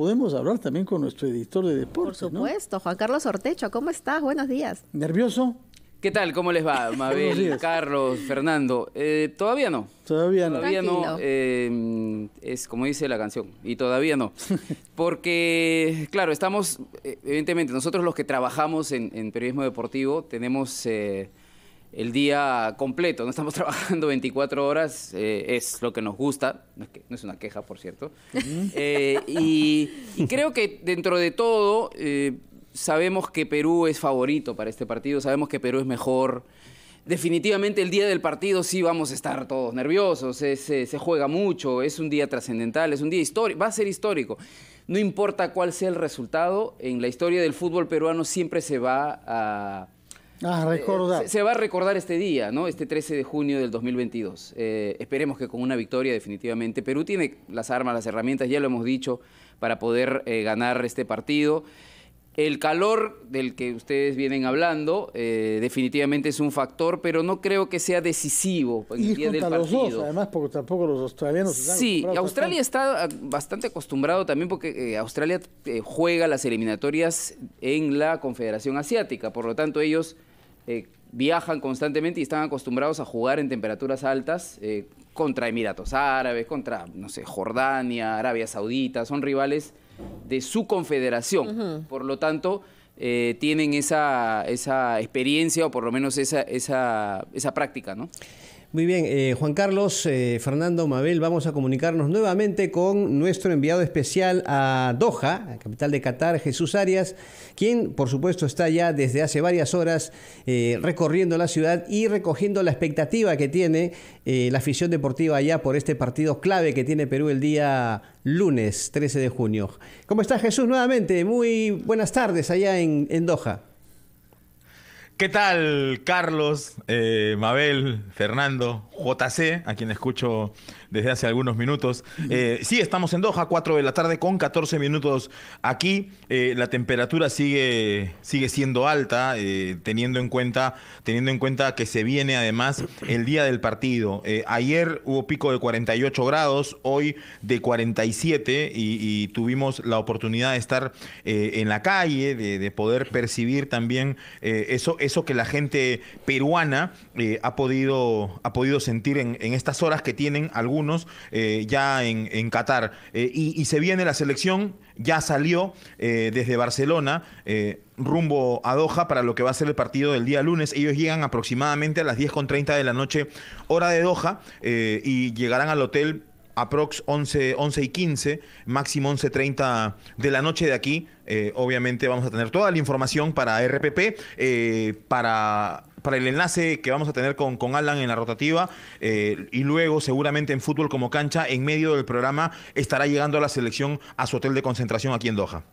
podemos hablar también con nuestro editor de deportes. Por supuesto, Juan Carlos Ortecho, ¿cómo estás? Buenos días. ¿Nervioso? ¿Qué tal? ¿Cómo les va, Mabel, Carlos, Fernando? Eh, todavía no. Todavía no. Todavía no. Eh, es como dice la canción, y todavía no. Porque, claro, estamos, eh, evidentemente, nosotros los que trabajamos en, periodismo deportivo tenemos el día completo, no estamos trabajando 24 horas, eh, es lo que nos gusta, no es, no es una queja, por cierto. Eh, y, creo que dentro de todo, eh, sabemos que Perú es favorito para este partido, sabemos que Perú es mejor. Definitivamente el día del partido sí vamos a estar todos nerviosos, se juega mucho, es un día trascendental, es un día histórico, va a ser histórico. No importa cuál sea el resultado, en la historia del fútbol peruano siempre se va a Ah, eh, recordar. se, va a recordar este día, ¿no? Este 13 de junio del 2022. Eh, esperemos que con una victoria definitivamente. Perú tiene las armas, las herramientas, ya lo hemos dicho, para poder eh, ganar este partido. El calor del que ustedes vienen hablando definitivamente es un factor, pero no creo que sea decisivo en el día partido. Los dos, además, porque tampoco los australianos. Sí, Australia está ah, bastante acostumbrado también porque Australia juega las eliminatorias en la Confederación Asiática, por lo tanto ellos eh, viajan constantemente y están acostumbrados a jugar en temperaturas altas eh, contra Emiratos Árabes, contra, no sé, Jordania, Arabia Saudita, son rivales de su confederación. Por lo tanto, eh, tienen esa, esa, experiencia o por lo menos esa, esa, esa práctica, ¿no? Muy bien, eh, Juan Carlos, eh, Fernando Mabel, vamos a comunicarnos nuevamente con nuestro enviado especial a Doha, capital de Qatar, Jesús Arias, quien por supuesto está ya desde hace varias horas eh, recorriendo la ciudad y recogiendo la expectativa que tiene la afición deportiva allá por este partido clave que tiene Perú el día lunes 13 de junio. ¿Cómo estás Jesús nuevamente? Muy buenas tardes allá en Doha. ¿Qué tal, Carlos, eh, Mabel, Fernando, JC, a quien escucho desde hace algunos minutos. Eh, sí, estamos en Doha, 4 de la tarde con 14 minutos aquí. Eh, la temperatura sigue, sigue siendo alta, eh, teniendo, en cuenta, teniendo en cuenta que se viene además el día del partido. ayer hubo pico de 48 grados, hoy de 47 y, y tuvimos la oportunidad de estar en la calle, de, poder percibir también eso, eso que la gente peruana ha, podido, ha podido sentir en, estas horas que tienen algún, eh, ya en, Qatar. Eh, y, se viene la selección, ya salió eh, desde Barcelona rumbo a Doha para lo que va a ser el partido del día lunes. Ellos llegan aproximadamente a las 10.30 de la noche, hora de Doha, y llegarán al hotel aprox 11, 11 y 15, máximo 11.30 de la noche de aquí. obviamente vamos a tener toda la información para RPP, para para el enlace que vamos a tener con, con Alan en la rotativa eh, y luego seguramente en fútbol como cancha, en medio del programa, estará llegando a la selección a su hotel de concentración aquí en Doha.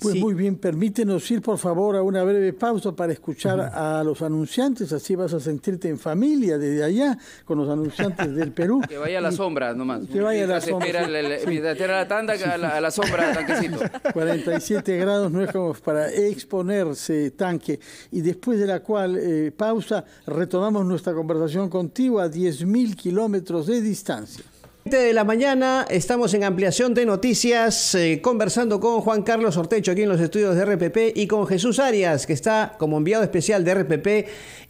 Pues muy bien, permítenos ir por favor a una breve pausa para escuchar a los anunciantes, así vas a sentirte en familia desde allá con los anunciantes del Perú. Que vaya a la sombra nomás. Que vaya a la sombra. la tanda, a, la, sombra, tanquecito. 47 grados no es como para exponerse, tanque. Y después de la cual eh, pausa, retomamos nuestra conversación contigo a 10.000 kilómetros de distancia de la mañana, estamos en ampliación de noticias, eh, conversando con Juan Carlos Ortecho aquí en los estudios de RPP y con Jesús Arias, que está como enviado especial de RPP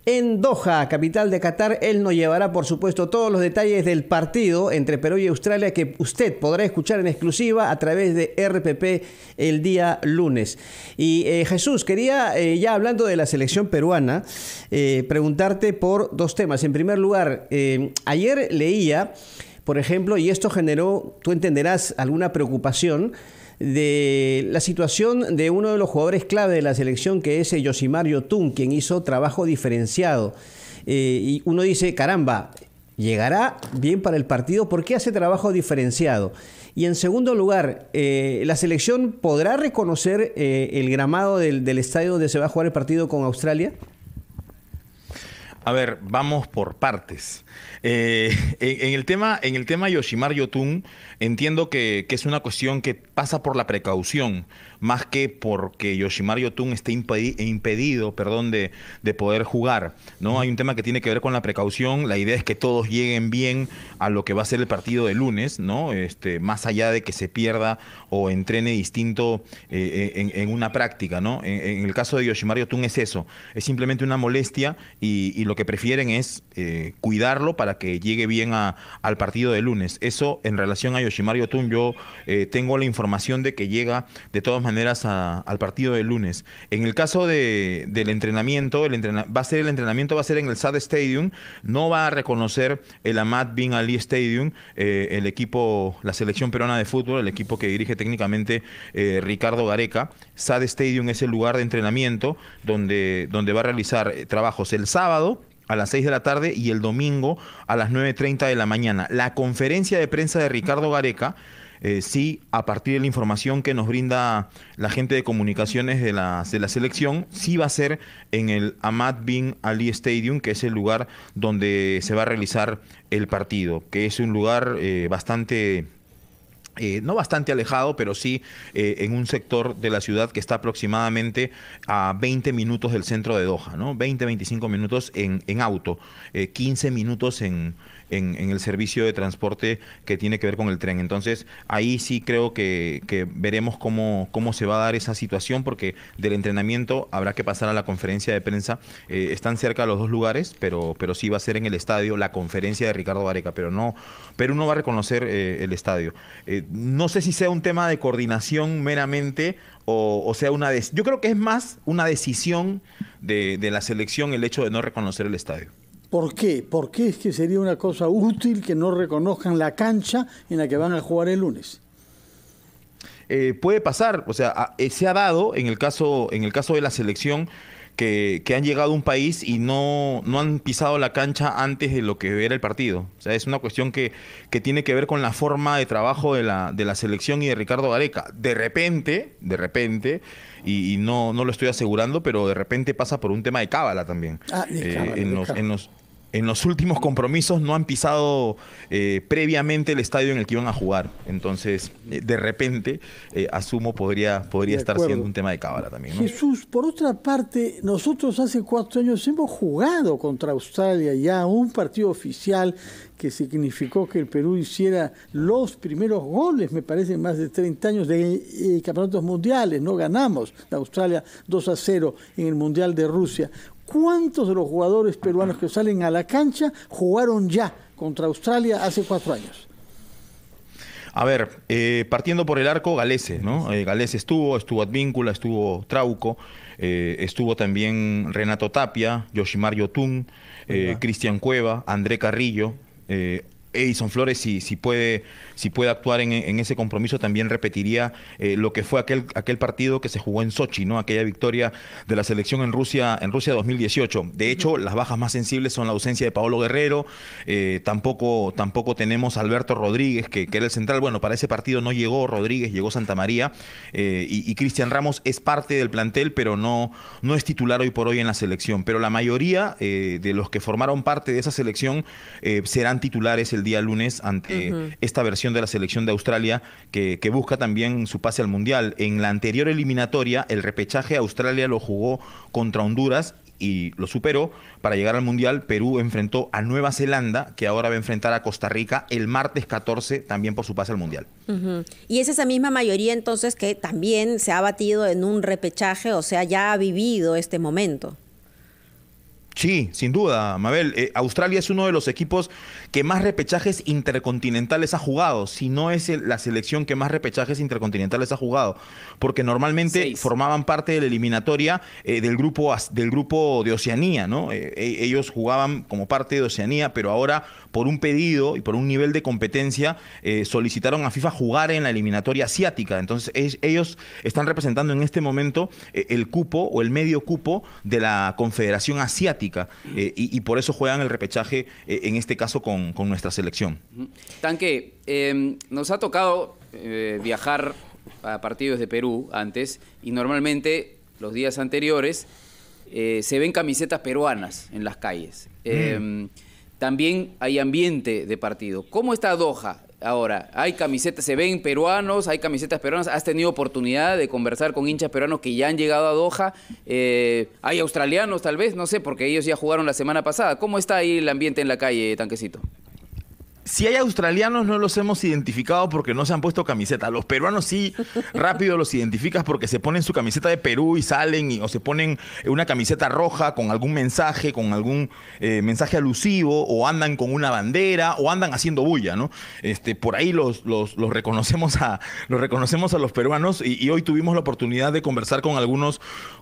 en Doha, capital de Qatar. Él nos llevará, por supuesto, todos los detalles del partido entre Perú y Australia que usted podrá escuchar en exclusiva a través de RPP el día lunes. Y eh, Jesús, quería, eh, ya hablando de la selección peruana, preguntarte por dos temas. En primer lugar, ayer leía por ejemplo, y esto generó, tú entenderás, alguna preocupación de la situación de uno de los jugadores clave de la selección, que es eh, Yoshimar Yotun, quien hizo trabajo diferenciado. Eh, y uno dice, caramba, llegará bien para el partido, ¿por qué hace trabajo diferenciado? Y en segundo lugar, eh, la selección podrá reconocer el gramado del, del estadio donde se va a jugar el partido con Australia. A ver, vamos por partes. Eh, en, el tema, en el tema Yoshimar Yotun, entiendo que es una cuestión que pasa por la precaución más que porque Yoshimar Yotun esté impedido, perdón, de, poder jugar. ¿no? Hay un tema que tiene que ver con la precaución. La idea es que todos lleguen bien a lo que va a ser el partido de lunes, ¿no? Este, más allá de que se pierda o entrene distinto eh, eh, en, una práctica. ¿no? En, el caso de Yoshimar Yotun es eso. Es simplemente una molestia y, lo que prefieren es eh, cuidarlo para que llegue bien al partido de lunes. Eso en relación a Yoshimar Yotun, yo tengo la información de que llega de todas maneras maneras al partido del lunes. En el caso del entrenamiento, el va a ser el entrenamiento va a ser en el SAD Stadium, no va a reconocer el Ahmad Bin Ali Stadium, eh, el equipo, la selección peruana de fútbol, el equipo que dirige técnicamente eh, Ricardo Gareca. SAD Stadium es el lugar de entrenamiento donde, donde va a realizar eh, trabajos el sábado a las 6 de la tarde y el domingo a las 9.30 de la mañana. La conferencia de prensa de Ricardo Gareca eh, sí, a partir de la información que nos brinda la gente de comunicaciones de la, de la selección, sí va a ser en el Ahmad Bin Ali Stadium, que es el lugar donde se va a realizar el partido, que es un lugar eh, bastante eh, no bastante alejado, pero sí en un sector de la ciudad que está aproximadamente a 20 minutos del centro de Doha, ¿no? 20, 25 minutos en, en auto, 15 minutos en, en, el servicio de transporte que tiene que ver con el tren. Entonces, ahí sí creo que, veremos cómo, cómo se va a dar esa situación, porque del entrenamiento habrá que pasar a la conferencia de prensa. Eh, están cerca los dos lugares, pero, pero sí va a ser en el estadio la conferencia de Ricardo Vareca, pero no, pero uno va a reconocer eh, el estadio. Eh, no sé si sea un tema de coordinación meramente o, o sea una... Yo creo que es más una decisión de la selección el hecho de no reconocer el estadio. ¿Por qué? ¿Por qué es que sería una cosa útil que no reconozcan la cancha en la que van a jugar el lunes? Eh, puede pasar, o sea, eh, se ha dado en el caso, en el caso de la selección que, han llegado a un país y no, no han pisado la cancha antes de lo que era el partido. O sea, es una cuestión que, que tiene que ver con la forma de trabajo de la, de la selección y de Ricardo Gareca. De repente, de repente, y, no, no lo estoy asegurando, pero de repente pasa por un tema de cábala también. Ah, eh, en los en los últimos compromisos no han pisado eh, previamente el estadio en el que iban a jugar. Entonces, eh, de repente, eh, asumo, podría, podría estar siendo un tema de cábala también. Jesús, por otra parte, nosotros hace cuatro años hemos jugado contra Australia ya un partido oficial que significó que el Perú hiciera los primeros goles, me parece, más de 30 años de campeonatos mundiales. No ganamos la Australia 2 a 0 en el Mundial de Rusia. ¿Cuántos de los jugadores peruanos que salen a la cancha jugaron ya contra Australia hace cuatro años? A ver, eh, partiendo por el arco, Galese, ¿no? Eh, Galece estuvo, estuvo Advíncula, estuvo Trauco, eh, estuvo también Renato Tapia, Yoshimar Yotun, Cristian Cueva, André Carrillo, Edison Flores, si, si, puede, si puede actuar en, ese compromiso, también repetiría eh, lo que fue aquel, aquel partido que se jugó en Sochi, ¿no? aquella victoria de la selección en Rusia, en Rusia 2018. De hecho, las bajas más sensibles son la ausencia de Paolo Guerrero, eh, tampoco, tampoco tenemos a Alberto Rodríguez, que, que, era el central. Bueno, para ese partido no llegó Rodríguez, llegó Santa María, eh, y, Cristian Ramos es parte del plantel, pero no, no es titular hoy por hoy en la selección. Pero la mayoría de los que formaron parte de esa selección serán titulares el el día lunes ante esta versión de la selección de Australia que, busca también su pase al Mundial. En la anterior eliminatoria, el repechaje Australia lo jugó contra Honduras y lo superó. Para llegar al Mundial, Perú enfrentó a Nueva Zelanda, que ahora va a enfrentar a Costa Rica el martes 14, también por su pase al Mundial. Y es esa misma mayoría entonces que también se ha batido en un repechaje, o sea, ya ha vivido este momento. Sí, sin duda, Mabel. Eh, Australia es uno de los equipos que más repechajes intercontinentales ha jugado, si no es la selección que más repechajes intercontinentales ha jugado, porque normalmente formaban parte de la eliminatoria eh, del, grupo, del grupo de Oceanía, ¿no? Eh, e, ellos jugaban como parte de Oceanía, pero ahora por un pedido y por un nivel de competencia, eh, solicitaron a FIFA jugar en la eliminatoria asiática. Entonces ellos están representando en este momento eh, el cupo o el medio cupo de la Confederación Asiática eh, y, por eso juegan el repechaje en este caso con, nuestra selección. Tanque, em, nos ha tocado viajar a partidos de Perú antes y normalmente los días anteriores se ven camisetas peruanas en las calles. Mm. Em, también hay ambiente de partido. ¿Cómo está Doha ahora? Hay camisetas, se ven peruanos, hay camisetas peruanas. ¿Has tenido oportunidad de conversar con hinchas peruanos que ya han llegado a Doha? Eh, ¿Hay australianos tal vez? No sé, porque ellos ya jugaron la semana pasada. ¿Cómo está ahí el ambiente en la calle, Tanquecito? si hay australianos, no los hemos identificado porque no se han puesto camiseta. Los peruanos sí, rápido los identificas porque se ponen su camiseta de Perú y salen, o se ponen una camiseta roja con algún mensaje, con algún eh, mensaje alusivo, o andan con una bandera, o andan haciendo bulla, ¿no? Este, por ahí los, los, reconocemos, a, los reconocemos a los peruanos, y, y hoy tuvimos la oportunidad de conversar con algunos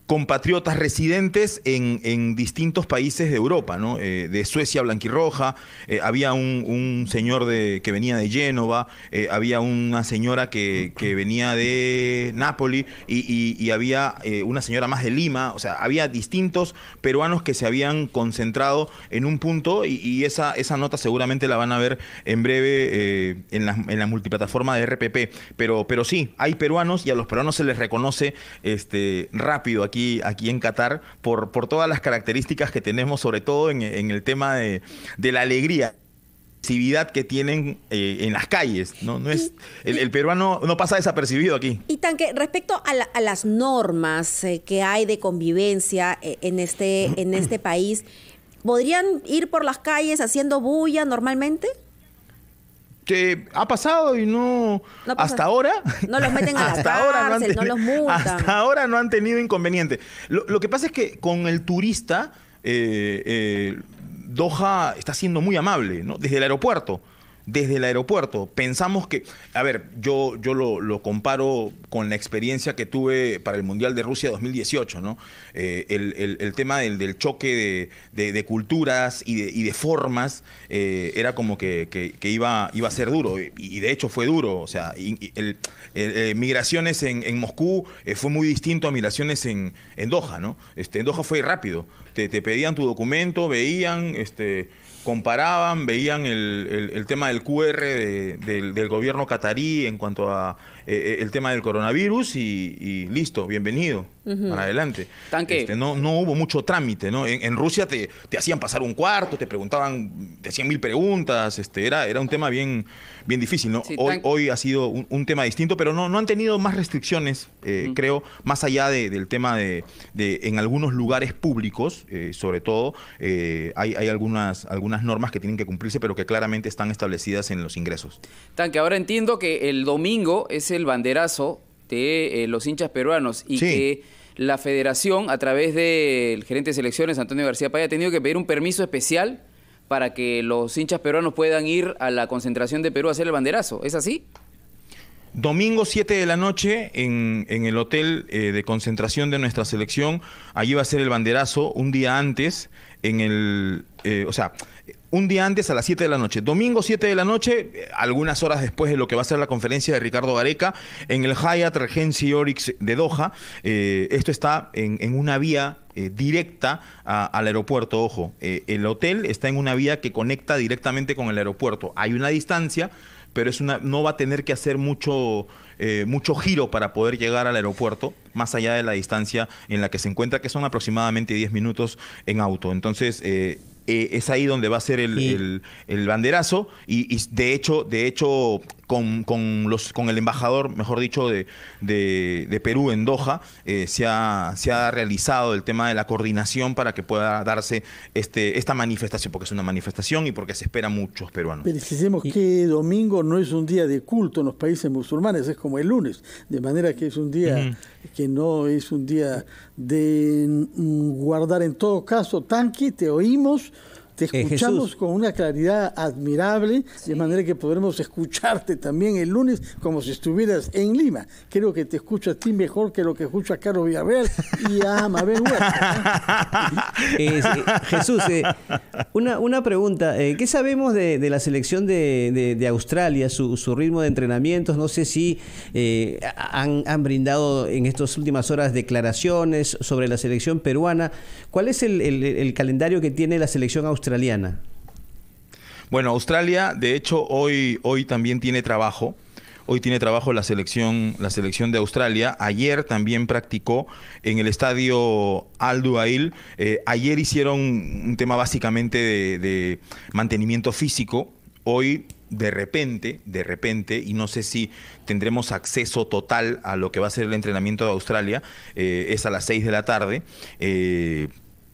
compatriotas residentes en, en, distintos países de Europa, ¿no? Eh, de Suecia blanquirroja, eh, había un, señor de, que venía de Génova, eh, había una señora que, venía de Nápoli y, había una señora más de Lima, o sea, había distintos peruanos que se habían concentrado en un punto y, esa, esa nota seguramente la van a ver en breve en, la, en la multiplataforma de RPP, pero, pero sí, hay peruanos y a los peruanos se les reconoce este, rápido aquí aquí, en Qatar por, por todas las características que tenemos, sobre todo en, el tema de, de la alegría que tienen eh, en las calles. No, no es, el, peruano no pasa desapercibido aquí. Y tanque, respecto a, las normas eh, que hay de convivencia eh, en, este, en este país, ¿podrían ir por las calles haciendo bulla normalmente? Este, ha pasado y no, hasta ahora no los meten a la ahora no, han Hasta ahora no han tenido inconveniente. Lo, que pasa es que con el turista eh, eh, Doha está siendo muy amable, ¿no? Desde el aeropuerto desde el aeropuerto. Pensamos que, a ver, yo, yo lo, comparo con la experiencia que tuve para el Mundial de Rusia 2018, ¿no? Eh, el, el, tema del, choque de, culturas y de, y de formas eh, era como que, iba, iba a ser duro, y, de hecho fue duro. O sea, el, eh, migraciones en, Moscú fue muy distinto a migraciones en, en Doha, ¿no? Este, en Doha fue rápido. Te, te pedían tu documento, veían, este, comparaban, veían el, tema del QR del, gobierno catarí en cuanto a eh, eh, el tema del coronavirus y, listo, bienvenido, para adelante. Este, no, no hubo mucho trámite, ¿no? En, Rusia te, te, hacían pasar un cuarto, te preguntaban, te hacían mil preguntas, este, era, era un tema bien bien difícil, ¿no? hoy, hoy, ha sido un, tema distinto, pero no, no han tenido más restricciones, eh, creo, más allá del tema de, en algunos lugares públicos, eh, sobre todo, eh, hay, algunas, algunas normas que tienen que cumplirse, pero que claramente están establecidas en los ingresos. Tanque, ahora entiendo que el domingo es el banderazo de los hinchas peruanos y que la federación, a través del gerente de selecciones, Antonio García Paya, ha tenido que pedir un permiso especial para que los hinchas peruanos puedan ir a la concentración de Perú a hacer el banderazo. ¿Es así? Domingo 7 de la noche en, el hotel eh, de concentración de nuestra selección, allí va a ser el banderazo un día antes, en el, eh, o sea, un día antes a las 7 de la noche. Domingo 7 de la noche, eh, algunas horas después de lo que va a ser la conferencia de Ricardo Gareca, en el Hyatt Regency Orix de Doha. esto está en una vía eh, directa al aeropuerto. Ojo, eh, el hotel está en una vía que conecta directamente con el aeropuerto. Hay una distancia, pero es una, no va a tener que hacer mucho, eh, mucho giro para poder llegar al aeropuerto, más allá de la distancia en la que se encuentra, que son aproximadamente 10 minutos en auto. Entonces, eh, es ahí donde va a ser el, el, banderazo y, de hecho, de hecho con, con, los, con el embajador, mejor dicho, de, de, Perú en Doha, eh, se, ha, se ha realizado el tema de la coordinación para que pueda darse este, esta manifestación, porque es una manifestación y porque se espera muchos peruanos. pero decimos que domingo no es un día de culto en los países musulmanes, es como el lunes, de manera que es un día que no es un día de guardar en todo caso, tanque, te oímos, te eh, escuchamos con una claridad admirable, de manera que podremos escucharte también el lunes como si estuvieras en Lima. Creo que te escucho a ti mejor que lo que escucho a Carlos Villarreal y a Mabel Huerta. Eh, Jesús, eh, una, pregunta. ¿Qué sabemos de, la selección de, Australia, su, su, ritmo de entrenamientos? No sé si han, brindado en estas últimas horas declaraciones sobre la selección peruana. ¿Cuál es el, el calendario que tiene la selección australiana? australiana? Bueno, Australia, de hecho, hoy, hoy también tiene trabajo. Hoy tiene trabajo la selección, la selección de Australia. Ayer también practicó en el estadio Alduail, eh, ayer hicieron un tema básicamente de, mantenimiento físico. Hoy de repente, de repente, y no sé si tendremos acceso total a lo que va a ser el entrenamiento de Australia, eh, es a las 6 de la tarde. Eh,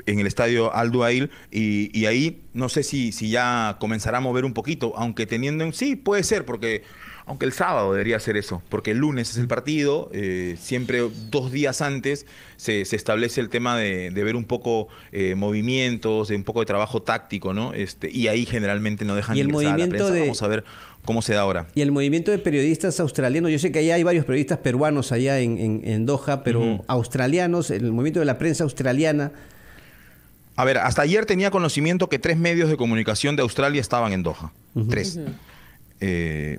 en el estadio Alduail y, ahí no sé si, si ya comenzará a mover un poquito, aunque teniendo en sí, puede ser, porque aunque el sábado debería ser eso, porque el lunes es el partido, eh, siempre dos días antes se, establece el tema de, ver un poco eh, movimientos, de un poco de trabajo táctico, ¿no? Este, y ahí generalmente no dejan ¿Y el movimiento a la de... Vamos a ver cómo se da ahora. Y el movimiento de periodistas australianos, yo sé que allá hay varios periodistas peruanos allá en, Doha, pero australianos, el movimiento de la prensa australiana a ver, hasta ayer tenía conocimiento que tres medios de comunicación de Australia estaban en Doha. Tres. Eh,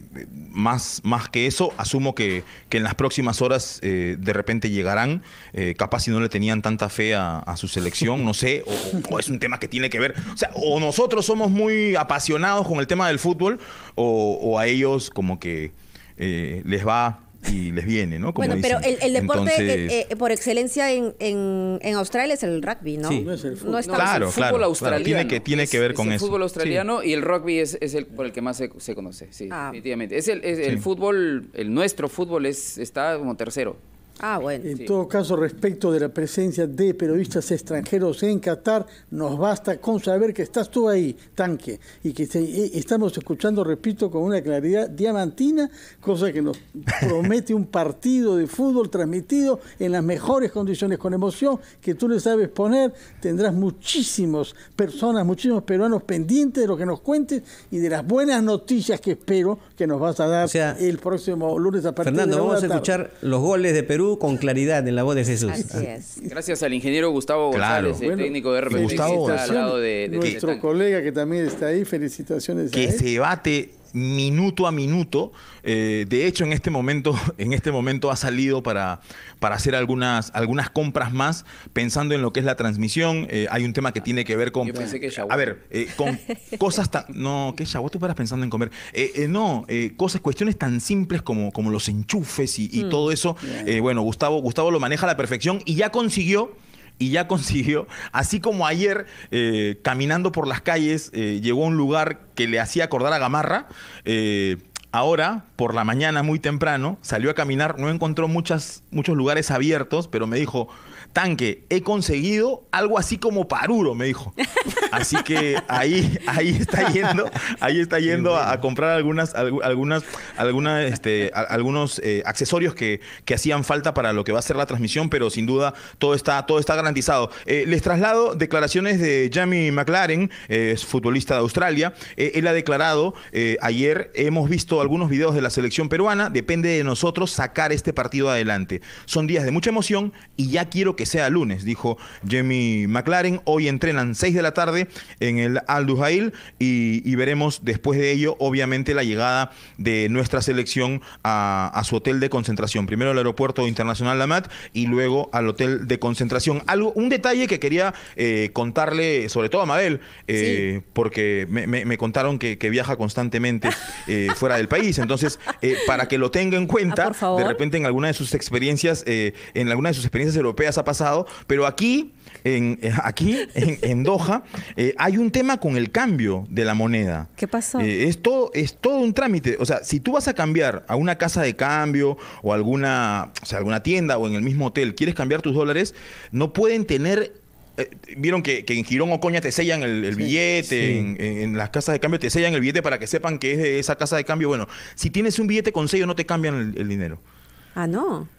más, más que eso, asumo que, que en las próximas horas eh, de repente llegarán. Eh, capaz si no le tenían tanta fe a, su selección, no sé, o, es un tema que tiene que ver. O sea, o nosotros somos muy apasionados con el tema del fútbol, o a ellos como que les va y les viene, ¿no? Como bueno, pero el, deporte eh, por excelencia en, en, Australia es el rugby, ¿no? Sí. No es el fútbol, claro, australiano. Tiene que, ver con eso. el fútbol australiano y el rugby es, es, el por el que más se, se ah. conoce, sí, ah. definitivamente. Es el, el fútbol, el nuestro fútbol es, está como tercero. Ah, en todo caso, respecto de la presencia de periodistas extranjeros en Qatar, nos basta con saber que estás tú ahí, tanque, y que eh, estamos escuchando, repito, con una claridad diamantina, cosa que nos promete un partido de fútbol transmitido en las mejores condiciones, con emoción, que tú le sabes poner. Tendrás muchísimas personas, muchísimos peruanos pendientes de lo que nos cuentes y de las buenas noticias que espero que nos vas a dar el próximo lunes a partir de la vamos a escuchar los goles de Perú con claridad en la voz de Jesús. Ah. Gracias al ingeniero Gustavo González, el técnico de que Gustavo, al lado de, nuestro colega que también está ahí, felicitaciones. Que a él. se bate minuto a minuto. Eh, de hecho, en este momento, en este momento ha salido para, para hacer algunas, algunas compras más, pensando en lo que es la transmisión. Eh, hay un tema que tiene que ver con. que a ver, eh, con cosas tan. No, que ya vos te paras pensando en comer. no, cosas, cuestiones tan simples como, como los enchufes y, mm. todo eso. bueno, Gustavo, Gustavo lo maneja a la perfección y ya consiguió y ya consiguió, así como ayer eh, caminando por las calles eh, llegó a un lugar que le hacía acordar a Gamarra, eh, Ahora, por la mañana muy temprano, salió a caminar, no encontró muchas, muchos lugares abiertos, pero me dijo, tanque, he conseguido algo así como paruro, me dijo. Así que ahí, ahí está yendo, ahí está yendo a, comprar algunas, algunas, algunas, este, algunos eh, accesorios que, hacían falta para lo que va a ser la transmisión, pero sin duda todo está, todo está garantizado. Eh, les traslado declaraciones de Jamie McLaren, eh, es futbolista de Australia. él ha declarado ayer, hemos visto algunos videos de la selección peruana, depende de nosotros sacar este partido adelante. Son días de mucha emoción y ya quiero que sea lunes, dijo Jamie McLaren. Hoy entrenan 6 de la tarde en el Al Duhail y, veremos después de ello, obviamente, la llegada de nuestra selección a, su hotel de concentración. Primero al Aeropuerto Internacional Lamat y luego al hotel de concentración. Algo, un detalle que quería eh, contarle, sobre todo a Mabel, eh, porque me, contaron que, viaja constantemente eh, fuera del país. Entonces, para que lo tenga en ah, cuenta, de repente en alguna de sus experiencias, en alguna de sus experiencias europeas ha pasado pero aquí en, eh, aquí en, Doha eh, hay un tema con el cambio de la moneda. ¿Qué pasó? Eh, es, todo, un trámite. O sea, si tú vas a cambiar a una casa de cambio o alguna, o sea, alguna tienda o en el mismo hotel, quieres cambiar tus dólares, no pueden tener eh, Vieron que, en Girón o Coña te sellan el, billete, En, las casas de cambio te sellan el billete para que sepan que es de esa casa de cambio. Bueno, si tienes un billete con sello no te cambian el dinero. Ah, no.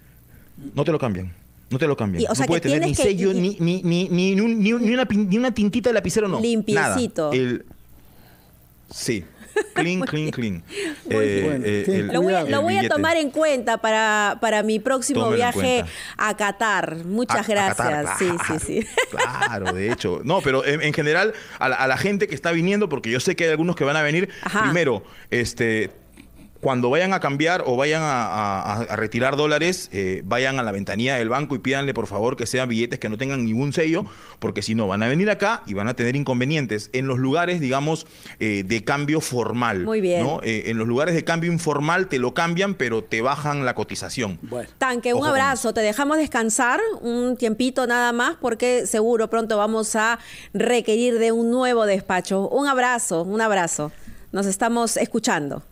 No te lo cambian. No te lo cambian. no puede tener ni sello, ni, ni, una, tintita de lapicero, no. Limpiecito. Sí. Clean, clean, clean. Eh, eh, lo voy, a, tomar en cuenta para, para mi próximo viaje a Qatar. Muchas gracias. claro, sí, sí, sí. Claro, de hecho. No, pero en, general, a la, gente que está viniendo, porque yo sé que hay algunos que van a venir, primero, este cuando vayan a cambiar o vayan a, retirar dólares, eh, vayan a la ventanilla del banco y pídanle por favor que sean billetes que no tengan ningún sello, porque si no van a venir acá y van a tener inconvenientes en los lugares, digamos, eh, de cambio formal. Muy bien. Eh, en los lugares de cambio informal te lo cambian, pero te bajan la cotización. Bueno. Tanque, un abrazo. Te dejamos descansar un tiempito nada más, porque seguro pronto vamos a requerir de un nuevo despacho. Un abrazo, un abrazo. Nos estamos escuchando.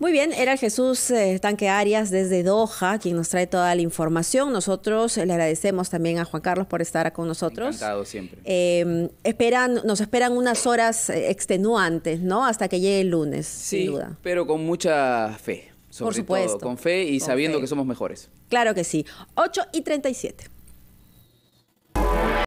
Muy bien, era Jesús eh, Tanque Arias desde Doha, quien nos trae toda la información. Nosotros eh, le agradecemos también a Juan Carlos por estar con nosotros. Encantado siempre. Em, esperan, nos esperan unas horas eh, extenuantes, ¿no? Hasta que llegue el lunes, sin duda. Pero con mucha fe, sobre por supuesto, todo. Con fe y sabiendo que somos mejores. Claro que sí. 8 y 37.